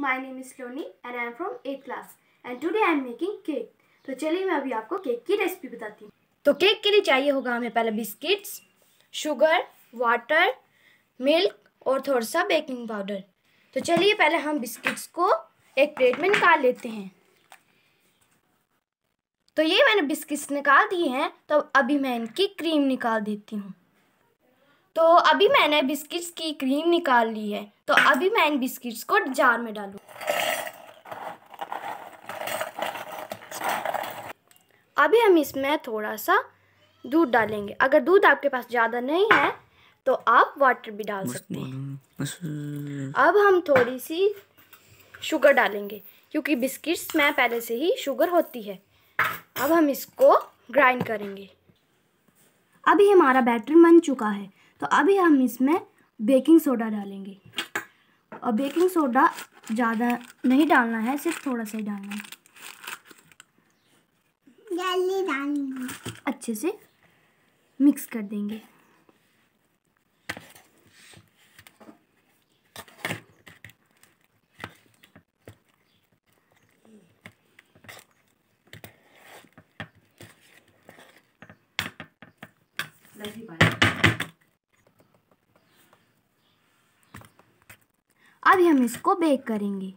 my name is Loni and I am from eight class and today I am making cake तो चलिए मैं अभी आपको केक की रेसिपी बताती हूँ तो केक के लिए चाहिए होगा हमें पहले बिस्किट्स शुगर वाटर मिल्क और थोड़ा सा बेकिंग पाउडर तो चलिए पहले हम बिस्किट्स को एक प्लेट में निकाल लेते हैं तो ये मैंने बिस्किट्स निकाल दिए हैं तो अभी मैं इनकी क्रीम निकाल देती हूँ तो अभी मैंने बिस्किट्स की क्रीम निकाल ली है तो अभी मैं इन बिस्किट्स को जार में डालूँ अभी हम इसमें थोड़ा सा दूध डालेंगे अगर दूध आपके पास ज़्यादा नहीं है तो आप वाटर भी डाल सकते हैं अब हम थोड़ी सी शुगर डालेंगे क्योंकि बिस्किट्स में पहले से ही शुगर होती है अब हम इसको ग्राइंड करेंगे अभी हमारा बैटर बन चुका है तो अभी हम इसमें बेकिंग सोडा डालेंगे और बेकिंग सोडा ज़्यादा नहीं डालना है सिर्फ थोड़ा सा ही डालना है अच्छे से मिक्स कर देंगे लस्सी पानी अभी हम इसको बेक करेंगे